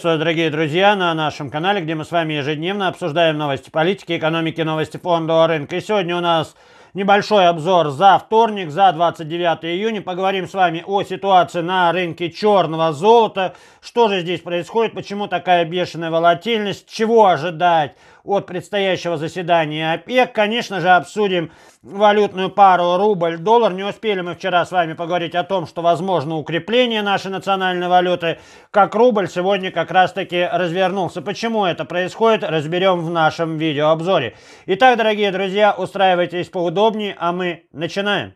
Приветствую, дорогие друзья, на нашем канале, где мы с вами ежедневно обсуждаем новости политики, экономики, новости фондового рынка. И сегодня у нас небольшой обзор за вторник, за 29 июня. Поговорим с вами о ситуации на рынке черного золота. Что же здесь происходит, почему такая бешеная волатильность, чего ожидать от предстоящего заседания ОПЕК. Конечно же, обсудим валютную пару рубль-доллар. Не успели мы вчера с вами поговорить о том, что возможно укрепление нашей национальной валюты, как рубль сегодня как раз-таки развернулся. Почему это происходит, разберем в нашем видеообзоре. Итак, дорогие друзья, устраивайтесь поудобнее, а мы начинаем.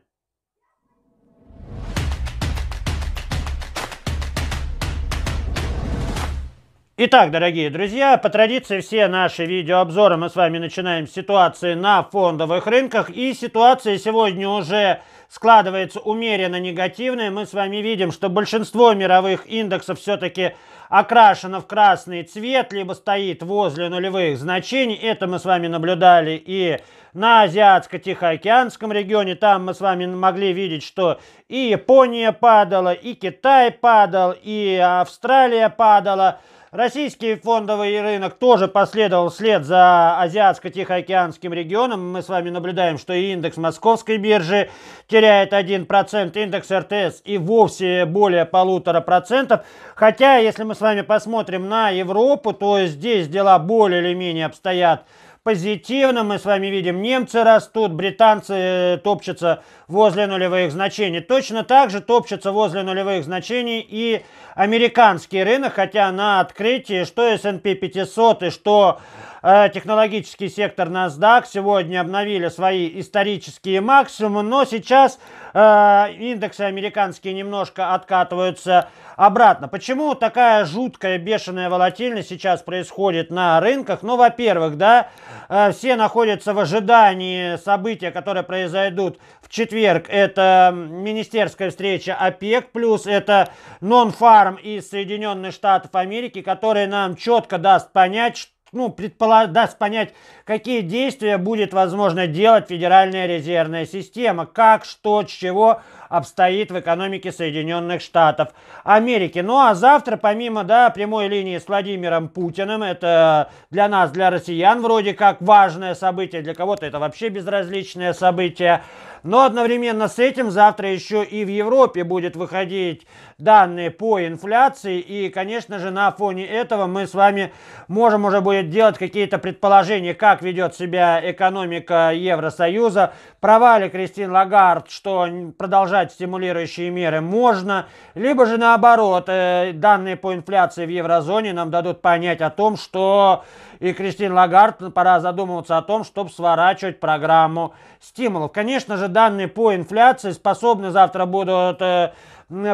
Итак, дорогие друзья, по традиции все наши видеообзоры мы с вами начинаем с ситуации на фондовых рынках. И ситуация сегодня уже складывается умеренно негативная. Мы с вами видим, что большинство мировых индексов все-таки окрашено в красный цвет, либо стоит возле нулевых значений. Это мы с вами наблюдали и на Азиатско-Тихоокеанском регионе. Там мы с вами могли видеть, что и Япония падала, и Китай падал, и Австралия падала – Российский фондовый рынок тоже последовал вслед за азиатско-тихоокеанским регионом. Мы с вами наблюдаем, что и индекс московской биржи теряет 1%, индекс РТС и вовсе более полутора процентов. Хотя, если мы с вами посмотрим на Европу, то здесь дела более или менее обстоят позитивно. Мы с вами видим, немцы растут, британцы э, топчутся возле нулевых значений. Точно так же топчется возле нулевых значений и американский рынок, хотя на открытии что S&P 500 и что э, технологический сектор NASDAQ сегодня обновили свои исторические максимумы, но сейчас э, индексы американские немножко откатываются обратно. Почему такая жуткая бешеная волатильность сейчас происходит на рынках? Ну, во-первых, да, э, все находятся в ожидании события, которые произойдут в четверг четверг это министерская встреча ОПЕК, плюс это нон-фарм из Соединенных Штатов Америки, который нам четко даст понять, что ну, предполаг... даст понять, какие действия будет возможно делать Федеральная резервная система, как, что, с чего обстоит в экономике Соединенных Штатов Америки. Ну а завтра, помимо да, прямой линии с Владимиром Путиным, это для нас, для россиян, вроде как важное событие, для кого-то это вообще безразличное событие. Но одновременно с этим завтра еще и в Европе будет выходить данные по инфляции. И, конечно же, на фоне этого мы с вами можем уже будет делать какие-то предположения, как ведет себя экономика Евросоюза. Права ли Кристин Лагард, что продолжать стимулирующие меры можно, либо же наоборот, э, данные по инфляции в еврозоне нам дадут понять о том, что и Кристин Лагард пора задумываться о том, чтобы сворачивать программу стимулов. Конечно же, данные по инфляции способны завтра будут э,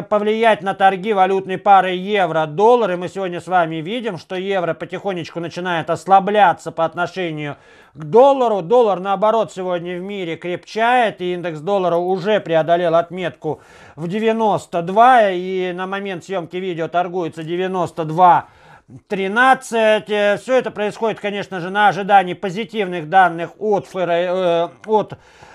повлиять на торги валютной пары евро-доллар. И мы сегодня с вами видим, что евро потихонечку начинает ослабляться по отношению к доллару. Доллар, наоборот, сегодня в мире крепчает, и индекс доллара уже преодолел отметку в 92, и на момент съемки видео торгуется 92 13. Э, Все это происходит, конечно же, на ожидании позитивных данных от, ФР, э, от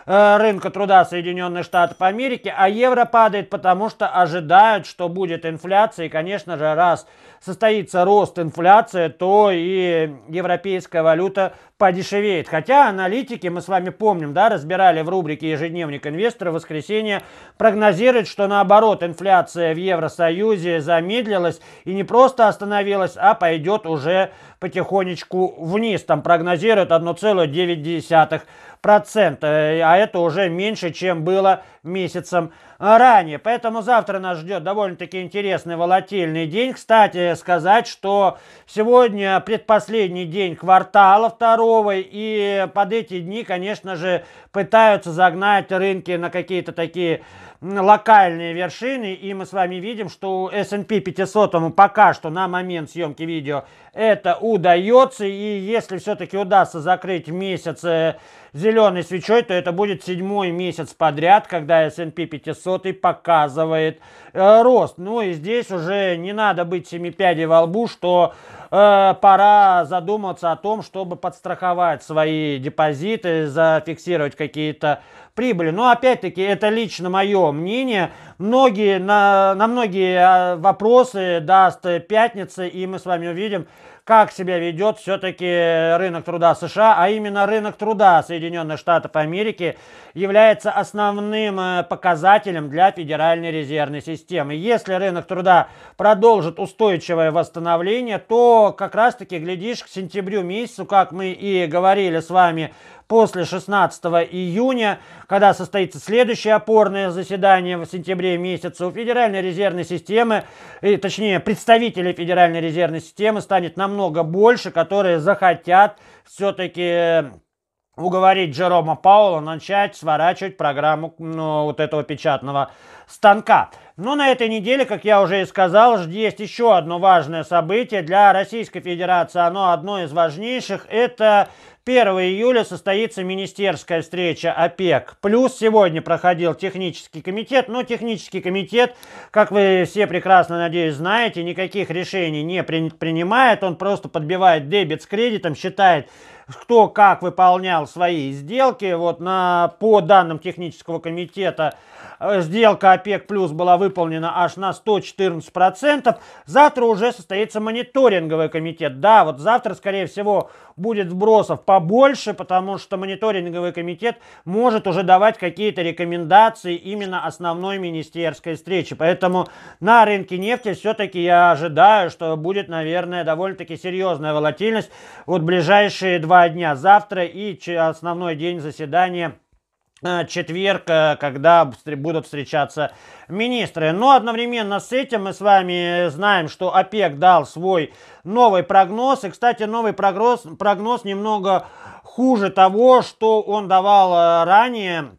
Э, рынка труда Соединенных Штатов Америки, а евро падает, потому что ожидают, что будет инфляция. И, конечно же, раз состоится рост инфляции, то и европейская валюта подешевеет. Хотя аналитики, мы с вами помним, да, разбирали в рубрике «Ежедневник инвестора» в воскресенье, прогнозируют, что наоборот инфляция в Евросоюзе замедлилась и не просто остановилась, а пойдет уже потихонечку вниз. Там прогнозируют 1,9% процент, э, а это уже меньше, чем было месяцем э, ранее. Поэтому завтра нас ждет довольно-таки интересный волатильный день. Кстати, сказать, что сегодня предпоследний день квартала второго, и под эти дни, конечно же, пытаются загнать рынки на какие-то такие локальные вершины, и мы с вами видим, что S&P 500 пока что на момент съемки видео это удается, и если все-таки удастся закрыть месяц э, зеленой свечой, то это будет седьмой месяц подряд, когда S&P 500 показывает э, рост. Ну и здесь уже не надо быть семи пядей во лбу, что э, пора задуматься о том, чтобы подстраховать свои депозиты, зафиксировать какие-то прибыли. Но опять-таки это лично мое мнение. Многие, на, на многие а, вопросы даст пятница, и мы с вами увидим, как себя ведет все-таки рынок труда США, а именно рынок труда Соединенных Штатов Америки является основным э, показателем для Федеральной резервной системы. Если рынок труда продолжит устойчивое восстановление, то как раз-таки, глядишь, к сентябрю месяцу, как мы и говорили с вами после 16 июня, когда состоится следующее опорное заседание в сентябре месяце, у Федеральной резервной системы, и, точнее представителей Федеральной резервной системы станет намного больше, которые захотят все-таки э, уговорить Джерома Паула начать сворачивать программу ну, вот этого печатного станка. Но на этой неделе, как я уже и сказал, есть еще одно важное событие для Российской Федерации. Оно одно из важнейших. Это 1 июля состоится министерская встреча ОПЕК. Плюс сегодня проходил технический комитет. Но технический комитет, как вы все прекрасно, надеюсь, знаете, никаких решений не принимает. Он просто подбивает дебет с кредитом, считает кто как выполнял свои сделки. Вот на, по данным технического комитета э, сделка ОПЕК плюс была выполнена аж на 114%. Завтра уже состоится мониторинговый комитет. Да, вот завтра, скорее всего, будет вбросов побольше, потому что мониторинговый комитет может уже давать какие-то рекомендации именно основной министерской встречи. Поэтому на рынке нефти все-таки я ожидаю, что будет, наверное, довольно-таки серьезная волатильность вот ближайшие два два дня, завтра и основной день заседания э, четверг, э, когда будут встречаться министры. Но одновременно с этим мы с вами э, знаем, что ОПЕК дал свой новый прогноз. И, кстати, новый прогноз, прогноз немного хуже того, что он давал ранее.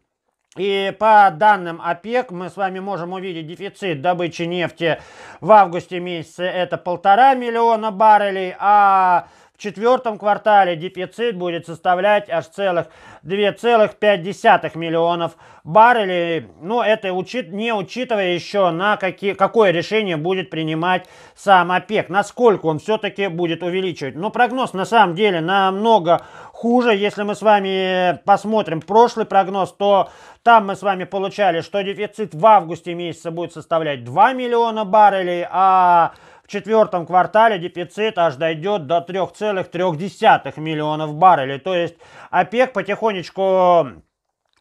И по данным ОПЕК мы с вами можем увидеть дефицит добычи нефти в августе месяце это полтора миллиона баррелей, а в четвертом квартале дефицит будет составлять аж целых 2,5 миллионов баррелей. Но это учит, не учитывая еще, на какие, какое решение будет принимать сам ОПЕК, насколько он все-таки будет увеличивать. Но прогноз на самом деле намного хуже. Если мы с вами посмотрим прошлый прогноз, то там мы с вами получали, что дефицит в августе месяце будет составлять 2 миллиона баррелей, а в четвертом квартале дефицит аж дойдет до 3,3 миллионов баррелей. То есть ОПЕК потихонечку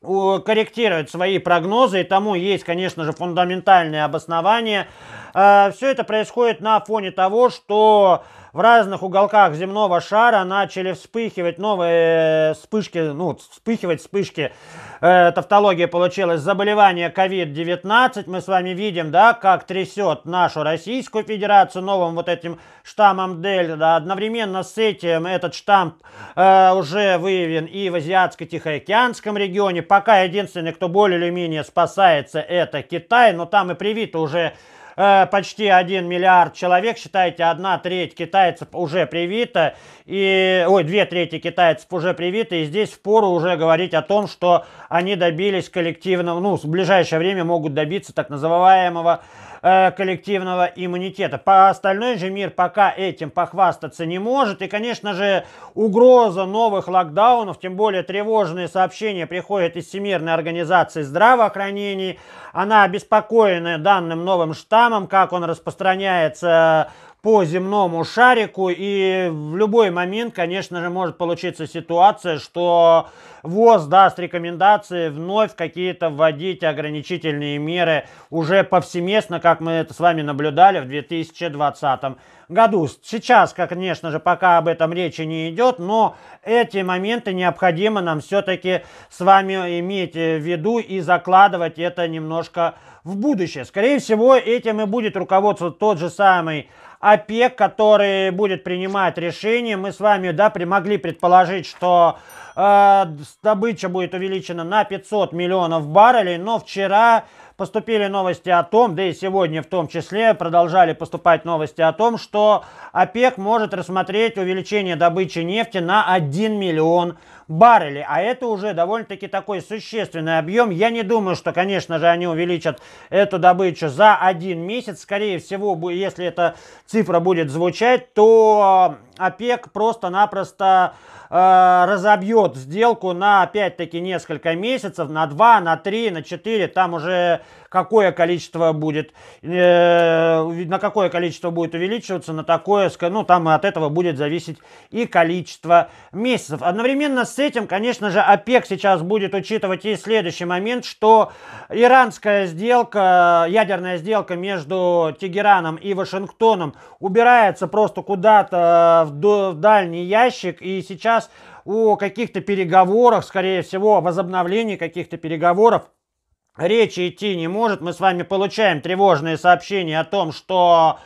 э, корректирует свои прогнозы, и тому есть, конечно же, фундаментальные обоснования. Э, Все это происходит на фоне того, что в разных уголках земного шара начали вспыхивать новые э, вспышки, ну, вспыхивать вспышки, э, тавтология получилась, заболевание COVID-19. Мы с вами видим, да, как трясет нашу Российскую Федерацию новым вот этим штаммом Дельта. Одновременно с этим этот штамп э, уже выявлен и в Азиатско-Тихоокеанском регионе. Пока единственный, кто более или менее спасается, это Китай, но там и привито уже Э, почти 1 миллиард человек, считайте, одна треть китайцев уже привита, и, ой, две трети китайцев уже привиты, и здесь впору уже говорить о том, что они добились коллективного, ну, в ближайшее время могут добиться так называемого Э, коллективного иммунитета. По остальной же мир пока этим похвастаться не может. И, конечно же, угроза новых локдаунов, тем более тревожные сообщения приходят из Всемирной организации здравоохранения. Она обеспокоена данным новым штаммом, как он распространяется по земному шарику. И в любой момент, конечно же, может получиться ситуация, что ВОЗ даст рекомендации вновь какие-то вводить ограничительные меры уже повсеместно, как мы это с вами наблюдали в 2020 году. Сейчас, конечно же, пока об этом речи не идет, но эти моменты необходимо нам все-таки с вами иметь в виду и закладывать это немножко в будущее. Скорее всего, этим и будет руководство тот же самый ОПЕК, который будет принимать решение. Мы с вами да, могли предположить, что э, добыча будет увеличена на 500 миллионов баррелей, но вчера поступили новости о том, да и сегодня в том числе продолжали поступать новости о том, что ОПЕК может рассмотреть увеличение добычи нефти на 1 миллион баррелей баррелей. А это уже довольно-таки такой существенный объем. Я не думаю, что, конечно же, они увеличат эту добычу за один месяц. Скорее всего, если эта цифра будет звучать, то а, ОПЕК просто-напросто э, разобьет сделку на опять-таки несколько месяцев, на 2, на 3, на 4, там уже какое количество будет, э, на какое количество будет увеличиваться, на такое, ну там от этого будет зависеть и количество месяцев. Одновременно с этим, конечно же, ОПЕК сейчас будет учитывать и следующий момент, что иранская сделка, ядерная сделка между Тегераном и Вашингтоном убирается просто куда-то в дальний ящик, и сейчас о каких-то переговорах, скорее всего, о возобновлении каких-то переговоров речи идти не может. Мы с вами получаем тревожные сообщения о том, что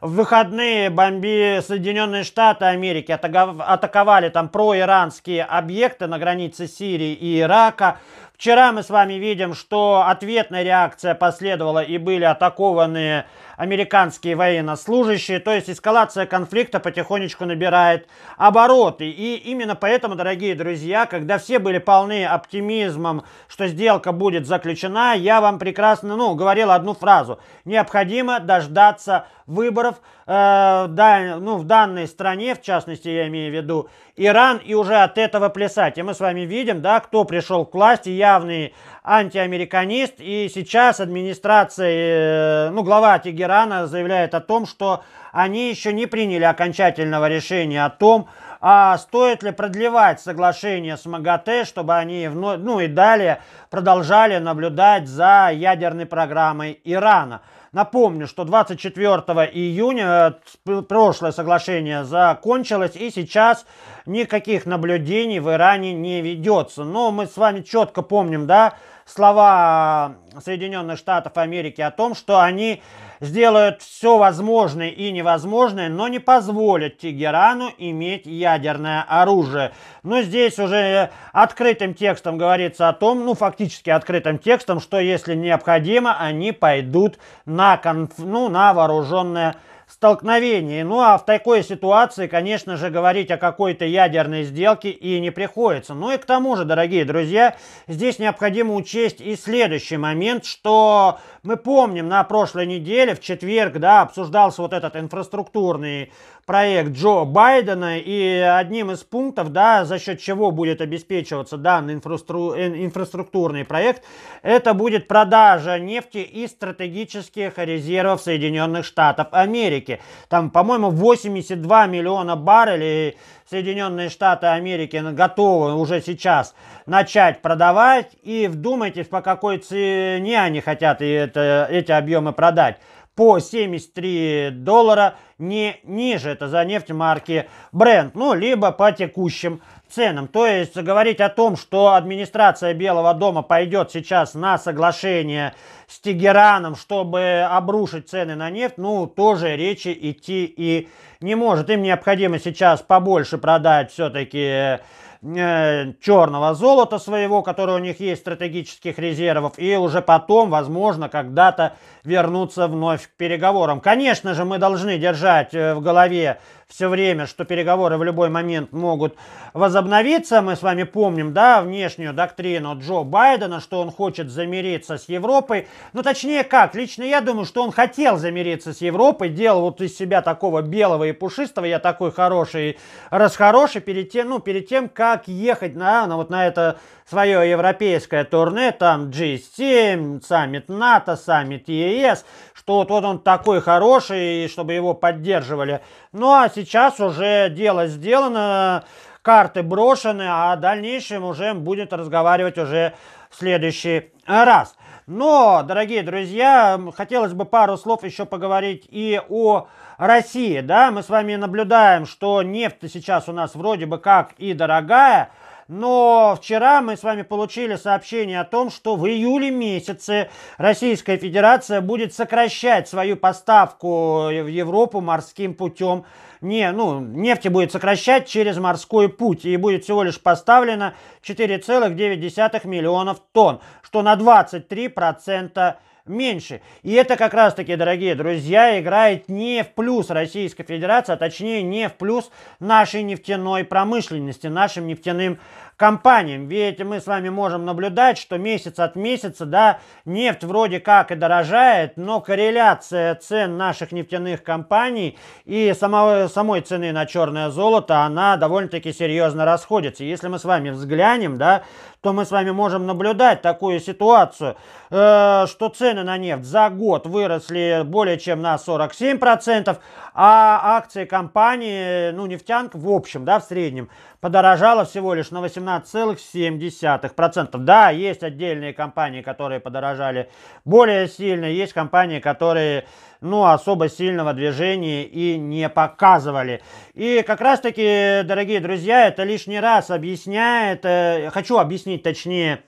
в выходные бомби Соединенные Штаты Америки атаковали там проиранские объекты на границе Сирии и Ирака. Вчера мы с вами видим, что ответная реакция последовала и были атакованы американские военнослужащие. То есть эскалация конфликта потихонечку набирает обороты. И именно поэтому, дорогие друзья, когда все были полны оптимизмом, что сделка будет заключена, я вам прекрасно, ну, говорил одну фразу. Необходимо дождаться выборов э, да, ну, в данной стране, в частности, я имею в виду Иран, и уже от этого плясать. И мы с вами видим, да, кто пришел к власти, явный антиамериканист, и сейчас администрация, э, ну, глава Тегерана, Ирана заявляет о том, что они еще не приняли окончательного решения о том, а стоит ли продлевать соглашение с МАГАТЭ, чтобы они вновь, ну и далее продолжали наблюдать за ядерной программой Ирана. Напомню, что 24 июня э, прошлое соглашение закончилось, и сейчас никаких наблюдений в Иране не ведется. Но мы с вами четко помним, да, слова Соединенных Штатов Америки о том, что они сделают все возможное и невозможное, но не позволят Тегерану иметь ядерное оружие. Но здесь уже открытым текстом говорится о том, ну фактически открытым текстом, что если необходимо, они пойдут на, конф... ну, на вооруженное столкновении. Ну а в такой ситуации, конечно же, говорить о какой-то ядерной сделке и не приходится. Ну и к тому же, дорогие друзья, здесь необходимо учесть и следующий момент, что мы помним на прошлой неделе, в четверг, да, обсуждался вот этот инфраструктурный проект Джо Байдена, и одним из пунктов, да, за счет чего будет обеспечиваться данный инфрастру... инфраструктурный проект, это будет продажа нефти и стратегических резервов Соединенных Штатов Америки. Там, по-моему, 82 миллиона баррелей Соединенные Штаты Америки готовы уже сейчас начать продавать. И вдумайтесь, по какой цене они хотят это, эти объемы продать по 73 доллара не ниже. Это за нефть марки Brent, ну, либо по текущим ценам. То есть говорить о том, что администрация Белого дома пойдет сейчас на соглашение с Тегераном, чтобы обрушить цены на нефть, ну, тоже речи идти и не может. Им необходимо сейчас побольше продать все-таки Э, черного золота своего, которое у них есть стратегических резервов, и уже потом, возможно, когда-то вернуться вновь к переговорам. Конечно же, мы должны держать э, в голове все время, что переговоры в любой момент могут возобновиться. Мы с вами помним, да, внешнюю доктрину Джо Байдена, что он хочет замириться с Европой. Ну, точнее как, лично я думаю, что он хотел замириться с Европой, делал вот из себя такого белого и пушистого, я такой хороший, расхороший, перед тем, ну, перед тем, как ехать на, на вот на это свое европейское турне, там G7, саммит НАТО, саммит ЕС, что вот, вот он такой хороший, и чтобы его поддерживали. Ну а сейчас уже дело сделано, карты брошены, а о дальнейшем уже будет разговаривать уже в следующий раз. Но, дорогие друзья, хотелось бы пару слов еще поговорить и о России. Да? Мы с вами наблюдаем, что нефть сейчас у нас вроде бы как и дорогая, но вчера мы с вами получили сообщение о том, что в июле месяце Российская Федерация будет сокращать свою поставку в Европу морским путем. Не, ну, нефти будет сокращать через морской путь и будет всего лишь поставлено 4,9 миллионов тонн, что на 23% меньше. И это как раз-таки, дорогие друзья, играет не в плюс Российской Федерации, а точнее не в плюс нашей нефтяной промышленности, нашим нефтяным компаниям. Ведь мы с вами можем наблюдать, что месяц от месяца, да, нефть вроде как и дорожает, но корреляция цен наших нефтяных компаний и самого, самой цены на черное золото, она довольно-таки серьезно расходится. Если мы с вами взглянем, да, то мы с вами можем наблюдать такую ситуацию, э, что цены на нефть за год выросли более чем на 47%, а акции компании, ну, нефтянка в общем, да, в среднем, подорожала всего лишь на 18%. 1,7%. Да, есть отдельные компании, которые подорожали более сильно, есть компании, которые ну, особо сильного движения и не показывали. И как раз-таки, дорогие друзья, это лишний раз объясняет, э, хочу объяснить точнее,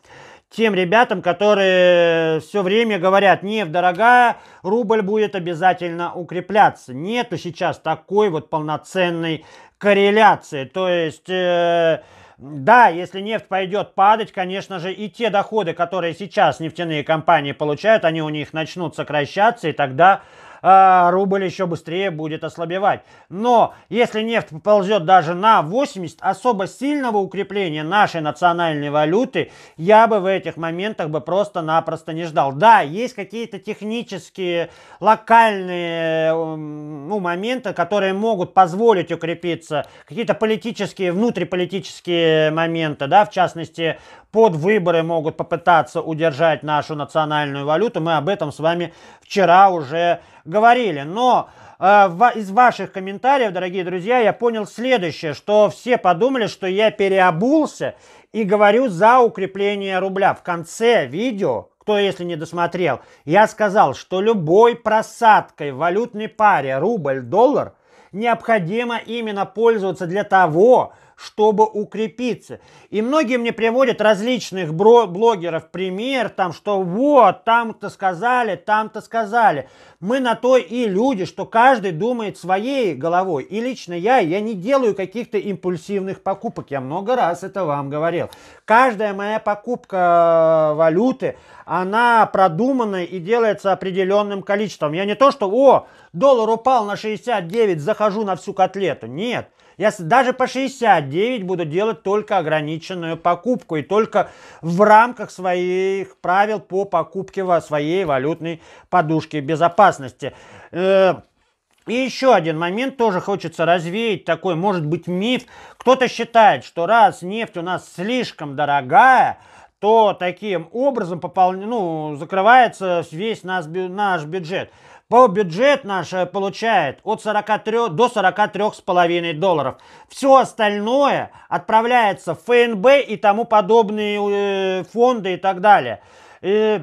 тем ребятам, которые все время говорят, нефть дорогая, рубль будет обязательно укрепляться. Нету сейчас такой вот полноценной корреляции. То есть... Э, да, если нефть пойдет падать, конечно же, и те доходы, которые сейчас нефтяные компании получают, они у них начнут сокращаться, и тогда а, рубль еще быстрее будет ослабевать. Но если нефть поползет даже на 80, особо сильного укрепления нашей национальной валюты я бы в этих моментах бы просто-напросто не ждал. Да, есть какие-то технические, локальные эм, ну, моменты, которые могут позволить укрепиться, какие-то политические, внутриполитические моменты, да, в частности, под выборы могут попытаться удержать нашу национальную валюту. Мы об этом с вами вчера уже говорили. Но э, в, из ваших комментариев, дорогие друзья, я понял следующее, что все подумали, что я переобулся и говорю за укрепление рубля. В конце видео, кто если не досмотрел, я сказал, что любой просадкой в валютной паре рубль-доллар необходимо именно пользоваться для того, чтобы укрепиться. И многие мне приводят различных блогеров пример, там, что вот, там-то сказали, там-то сказали. Мы на то и люди, что каждый думает своей головой. И лично я, я не делаю каких-то импульсивных покупок. Я много раз это вам говорил. Каждая моя покупка э, валюты, она продумана и делается определенным количеством. Я не то, что, о, доллар упал на 69, захожу на всю котлету. Нет. Я даже по 69 буду делать только ограниченную покупку и только в рамках своих правил по покупке своей валютной подушки безопасности. Э, и еще один момент тоже хочется развеять, такой, может быть, миф. Кто-то считает, что раз нефть у нас слишком дорогая, то таким образом попол... ну, закрывается весь наш, наш бюджет бюджет наш э, получает от 43 до 43,5 долларов. Все остальное отправляется в ФНБ и тому подобные э, фонды и так далее. И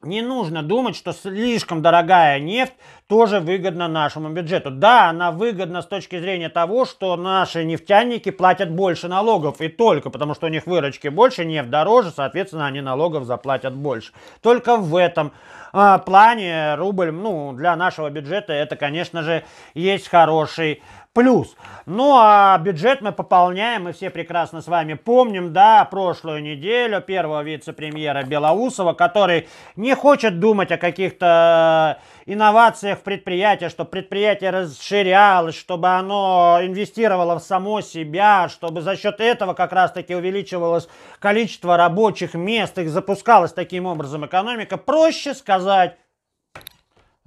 не нужно думать, что слишком дорогая нефть тоже выгодна нашему бюджету. Да, она выгодна с точки зрения того, что наши нефтяники платят больше налогов. И только потому, что у них выручки больше, нефть дороже, соответственно, они налогов заплатят больше. Только в этом э, плане рубль ну, для нашего бюджета это, конечно же, есть хороший плюс. Ну а бюджет мы пополняем, мы все прекрасно с вами помним, да, прошлую неделю первого вице-премьера Белоусова, который не хочет думать о каких-то инновациях в предприятии, чтобы предприятие расширялось, чтобы оно инвестировало в само себя, чтобы за счет этого как раз-таки увеличивалось количество рабочих мест, их запускалась таким образом экономика. Проще сказать,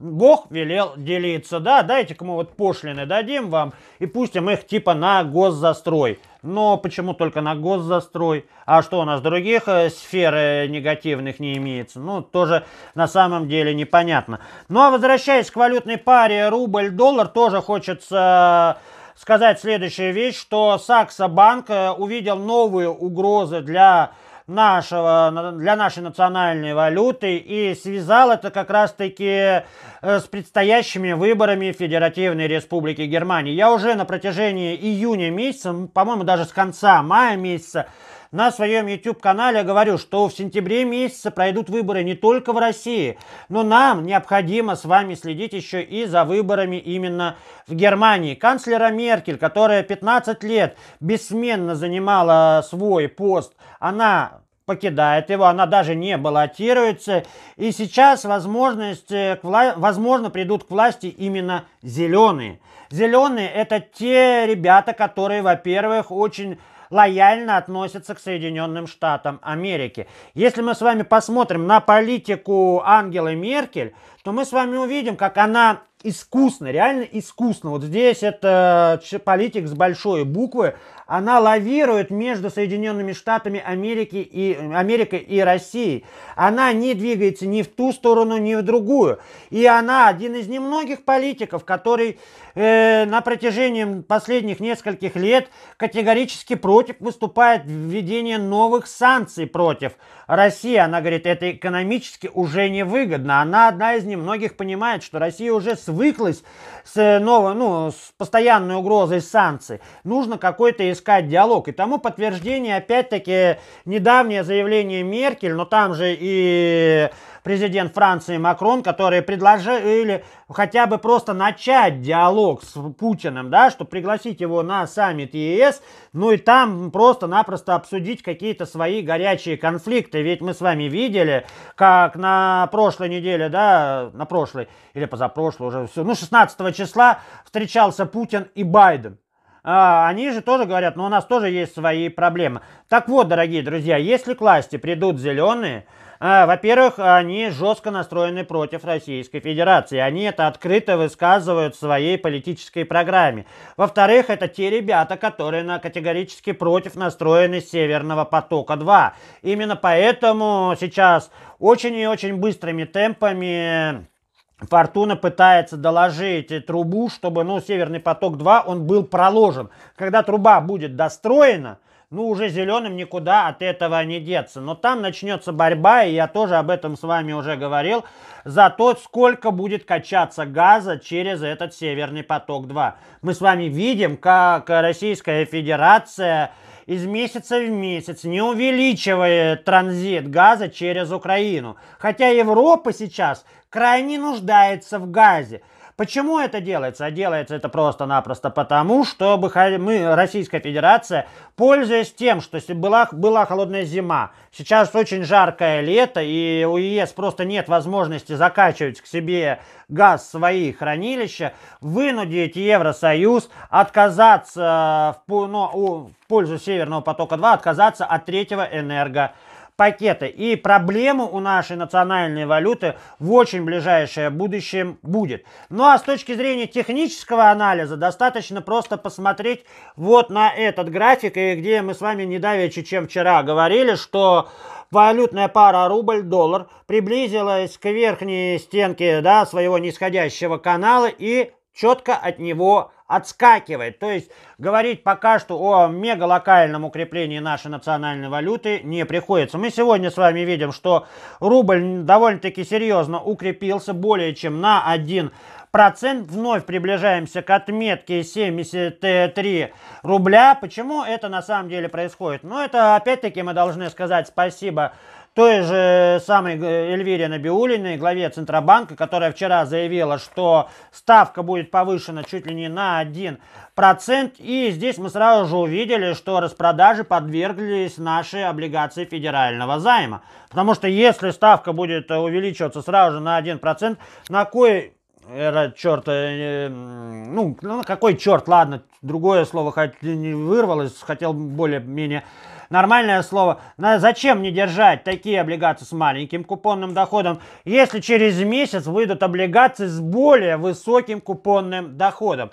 Бог велел делиться, да, дайте-ка мы вот пошлины дадим вам и пустим их типа на госзастрой. Но почему только на госзастрой? А что у нас других э, сфер э, негативных не имеется? Ну, тоже на самом деле непонятно. Ну, а возвращаясь к валютной паре рубль-доллар, тоже хочется э, сказать следующую вещь, что Сакса Банк увидел новые угрозы для нашего, для нашей национальной валюты и связал это как раз-таки э, с предстоящими выборами Федеративной Республики Германии. Я уже на протяжении июня месяца, по-моему, даже с конца мая месяца, на своем YouTube-канале говорю, что в сентябре месяце пройдут выборы не только в России, но нам необходимо с вами следить еще и за выборами именно в Германии. Канцлера Меркель, которая 15 лет бессменно занимала свой пост, она покидает его, она даже не баллотируется. И сейчас возможность, э, возможно, придут к власти именно зеленые. Зеленые это те ребята, которые, во-первых, очень лояльно относятся к Соединенным Штатам Америки. Если мы с вами посмотрим на политику Ангелы Меркель, то мы с вами увидим, как она искусно, реально искусно. Вот здесь это политик с большой буквы, она лавирует между Соединенными Штатами Америки и, Америкой и Россией. Она не двигается ни в ту сторону, ни в другую. И она один из немногих политиков, который э, на протяжении последних нескольких лет категорически против выступает введение новых санкций против России. Она говорит, это экономически уже невыгодно. Она одна из немногих понимает, что Россия уже свыклась с, новой, ну, с постоянной угрозой санкций. Нужно какой-то исход искать диалог. И тому подтверждение, опять-таки, недавнее заявление Меркель, но там же и президент Франции Макрон, которые предложили хотя бы просто начать диалог с Путиным, да, чтобы пригласить его на саммит ЕС, ну и там просто-напросто обсудить какие-то свои горячие конфликты. Ведь мы с вами видели, как на прошлой неделе, да, на прошлой или позапрошлой уже все, ну 16 числа встречался Путин и Байден. А, они же тоже говорят, ну у нас тоже есть свои проблемы. Так вот, дорогие друзья, если к власти придут зеленые, а, во-первых, они жестко настроены против Российской Федерации. Они это открыто высказывают в своей политической программе. Во-вторых, это те ребята, которые на категорически против настроены Северного потока-2. Именно поэтому сейчас очень и очень быстрыми темпами Фортуна пытается доложить трубу, чтобы, ну, Северный поток-2, он был проложен. Когда труба будет достроена, ну, уже зеленым никуда от этого не деться. Но там начнется борьба, и я тоже об этом с вами уже говорил, за то, сколько будет качаться газа через этот Северный поток-2. Мы с вами видим, как Российская Федерация из месяца в месяц не увеличивает транзит газа через Украину. Хотя Европа сейчас крайне нуждается в газе. Почему это делается? А делается это просто-напросто потому, чтобы мы, Российская Федерация, пользуясь тем, что была, была холодная зима, сейчас очень жаркое лето, и у ЕС просто нет возможности закачивать к себе газ в свои хранилища, вынудить Евросоюз отказаться в, ну, в пользу Северного потока-2, отказаться от третьего энерго пакета. И проблема у нашей национальной валюты в очень ближайшее будущее будет. Ну а с точки зрения технического анализа достаточно просто посмотреть вот на этот график, и где мы с вами недавече, чем вчера говорили, что валютная пара рубль-доллар приблизилась к верхней стенке да, своего нисходящего канала и четко от него отскакивает. То есть говорить пока что о мегалокальном укреплении нашей национальной валюты не приходится. Мы сегодня с вами видим, что рубль довольно-таки серьезно укрепился более чем на 1 процент. Вновь приближаемся к отметке 73 рубля. Почему это на самом деле происходит? Но ну, это опять-таки мы должны сказать спасибо той же самой э, Эльвире Набиулиной, главе Центробанка, которая вчера заявила, что ставка будет повышена чуть ли не на 1%. И здесь мы сразу же увидели, что распродажи подверглись нашей облигации федерального займа. Потому что если ставка будет э, увеличиваться сразу же на 1%, на кой э, черт, ну, ну, какой черт, ладно, другое слово хоть не вырвалось, хотел более-менее нормальное слово. Зачем мне держать такие облигации с маленьким купонным доходом, если через месяц выйдут облигации с более высоким купонным доходом?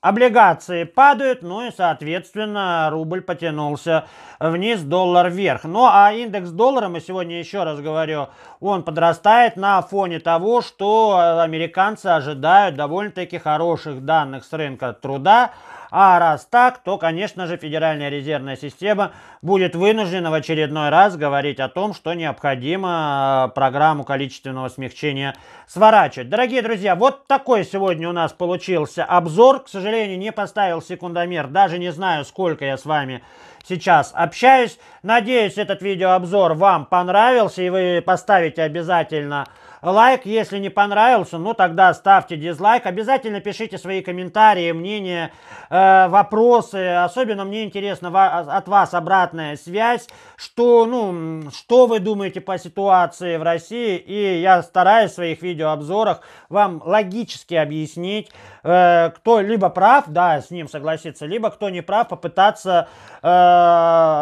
облигации падают, ну и, соответственно, рубль потянулся вниз, доллар вверх. Ну, а индекс доллара, мы сегодня еще раз говорю, он подрастает на фоне того, что американцы ожидают довольно-таки хороших данных с рынка труда, а раз так, то, конечно же, Федеральная резервная система будет вынуждена в очередной раз говорить о том, что необходимо э, программу количественного смягчения сворачивать. Дорогие друзья, вот такой сегодня у нас получился обзор. К сожалению, не поставил секундомер. Даже не знаю, сколько я с вами сейчас общаюсь. Надеюсь, этот видеообзор вам понравился и вы поставите обязательно Лайк, если не понравился, ну тогда ставьте дизлайк. Обязательно пишите свои комментарии, мнения, э, вопросы. Особенно мне интересно а, от вас обратная связь, что, ну, что вы думаете по ситуации в России. И я стараюсь в своих видеообзорах вам логически объяснить, э, кто либо прав, да, с ним согласиться, либо кто не прав, попытаться э,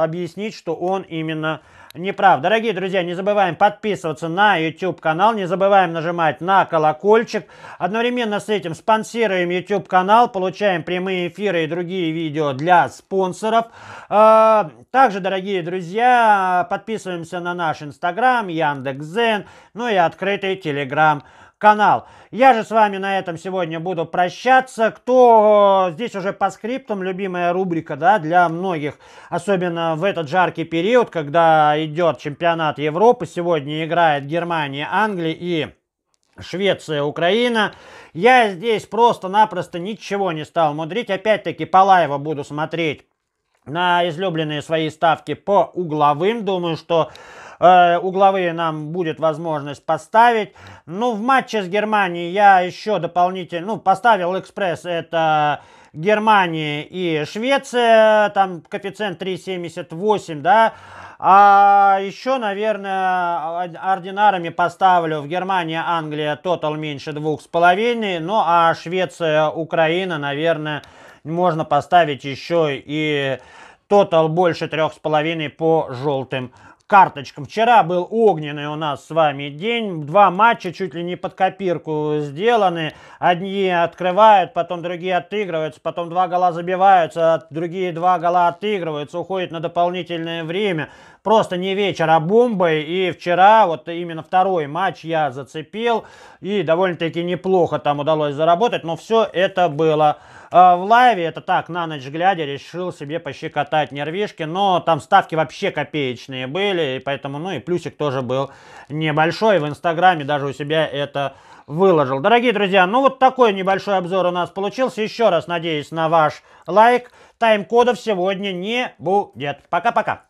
объяснить, что он именно прав неправ. Дорогие друзья, не забываем подписываться на YouTube-канал, не забываем нажимать на колокольчик. Одновременно с этим спонсируем YouTube-канал, получаем прямые эфиры и другие видео для спонсоров. А, также, дорогие друзья, подписываемся на наш Инстаграм, Яндекс.Зен, ну и открытый Телеграм-канал канал. Я же с вами на этом сегодня буду прощаться. Кто здесь уже по скриптам, любимая рубрика, да, для многих, особенно в этот жаркий период, когда идет чемпионат Европы, сегодня играет Германия, Англия и Швеция, Украина. Я здесь просто-напросто ничего не стал мудрить. Опять-таки Палаева буду смотреть на излюбленные свои ставки по угловым. Думаю, что Э, угловые нам будет возможность поставить. Ну, в матче с Германией я еще дополнительно, ну, поставил экспресс, это Германия и Швеция, там коэффициент 3,78, да, а еще, наверное, ординарами поставлю в Германии, Англия, тотал меньше двух с половиной, ну а Швеция, Украина, наверное, можно поставить еще и тотал больше трех с половиной по желтым карточкам. Вчера был огненный у нас с вами день. Два матча чуть ли не под копирку сделаны. Одни открывают, потом другие отыгрываются, потом два гола забиваются, а другие два гола отыгрываются, уходят на дополнительное время. Просто не вечер, а бомбой. И вчера вот именно второй матч я зацепил. И довольно-таки неплохо там удалось заработать. Но все это было Э, в лайве это так, на ночь глядя, решил себе пощекотать нервишки, но там ставки вообще копеечные были, и поэтому, ну и плюсик тоже был небольшой. В Инстаграме даже у себя это выложил. Дорогие друзья, ну вот такой небольшой обзор у нас получился. Еще раз надеюсь на ваш лайк. Тайм-кодов сегодня не будет. Пока-пока.